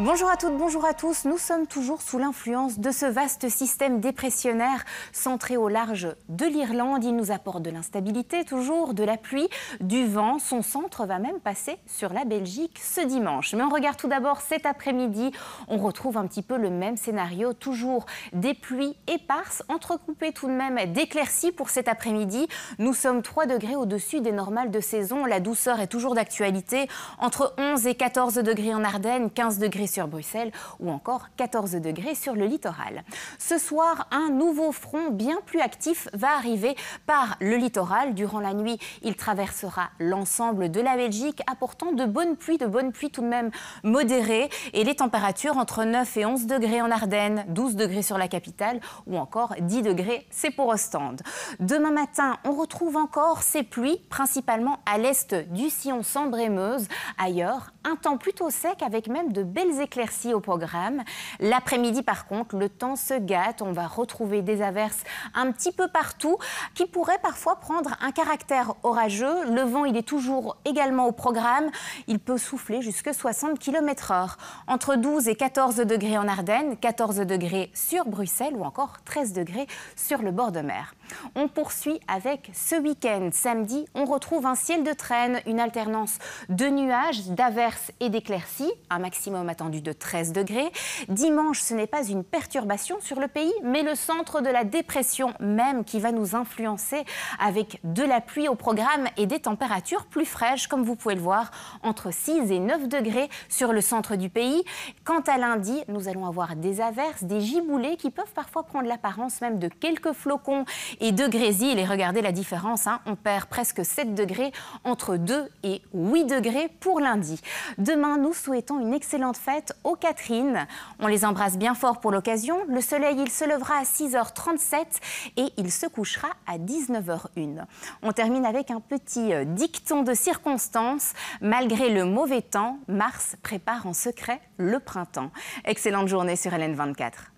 Bonjour à toutes, bonjour à tous. Nous sommes toujours sous l'influence de ce vaste système dépressionnaire centré au large de l'Irlande. Il nous apporte de l'instabilité, toujours de la pluie, du vent. Son centre va même passer sur la Belgique ce dimanche. Mais on regarde tout d'abord cet après-midi. On retrouve un petit peu le même scénario, toujours des pluies éparses, entrecoupées tout de même d'éclaircies pour cet après-midi. Nous sommes 3 degrés au-dessus des normales de saison. La douceur est toujours d'actualité. Entre 11 et 14 degrés en Ardennes, 15 degrés sur Bruxelles ou encore 14 degrés sur le littoral. Ce soir, un nouveau front bien plus actif va arriver par le littoral. Durant la nuit, il traversera l'ensemble de la Belgique, apportant de bonnes pluies, de bonnes pluies tout de même modérées et les températures entre 9 et 11 degrés en Ardennes, 12 degrés sur la capitale ou encore 10 degrés, c'est pour Ostende. Demain matin, on retrouve encore ces pluies, principalement à l'est du Sillon Sambre et Ailleurs, un temps plutôt sec avec même de belles éclaircies au programme. L'après-midi, par contre, le temps se gâte. On va retrouver des averses un petit peu partout qui pourraient parfois prendre un caractère orageux. Le vent, il est toujours également au programme. Il peut souffler jusqu'à 60 km/h. Entre 12 et 14 degrés en Ardennes, 14 degrés sur Bruxelles ou encore 13 degrés sur le bord de mer. On poursuit avec ce week-end. Samedi, on retrouve un ciel de traîne, une alternance de nuages, d'averses et d'éclaircies, un maximum attendu de 13 degrés. Dimanche, ce n'est pas une perturbation sur le pays, mais le centre de la dépression même qui va nous influencer avec de la pluie au programme et des températures plus fraîches, comme vous pouvez le voir, entre 6 et 9 degrés sur le centre du pays. Quant à lundi, nous allons avoir des averses, des giboulées qui peuvent parfois prendre l'apparence même de quelques flocons et de grésil. Et regardez la différence, hein. on perd presque 7 degrés entre 2 et 8 degrés pour lundi. Demain, nous souhaitons une excellente fête aux Catherine. On les embrasse bien fort pour l'occasion. Le soleil, il se lèvera à 6h37 et il se couchera à 19h01. On termine avec un petit euh, dicton de circonstance. Malgré le mauvais temps, Mars prépare en secret le printemps. Excellente journée sur LN24.